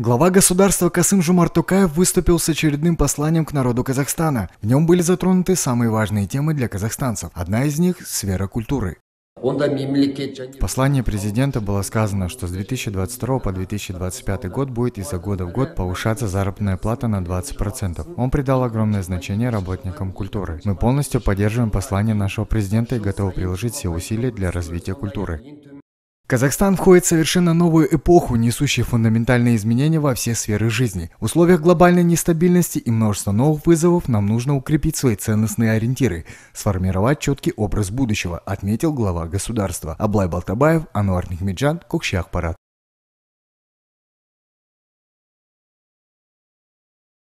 Глава государства Касым Жумар Тукаев выступил с очередным посланием к народу Казахстана. В нем были затронуты самые важные темы для казахстанцев. Одна из них – сфера культуры. В послании президента было сказано, что с 2022 по 2025 год будет изо года в год повышаться заработная плата на 20%. Он придал огромное значение работникам культуры. Мы полностью поддерживаем послание нашего президента и готовы приложить все усилия для развития культуры. Казахстан входит в совершенно новую эпоху, несущую фундаментальные изменения во все сферы жизни. В условиях глобальной нестабильности и множества новых вызовов нам нужно укрепить свои ценностные ориентиры, сформировать четкий образ будущего, отметил глава государства. Аблай Балтабаев, Ануар Нихмеджан, Кукши Ахпарат.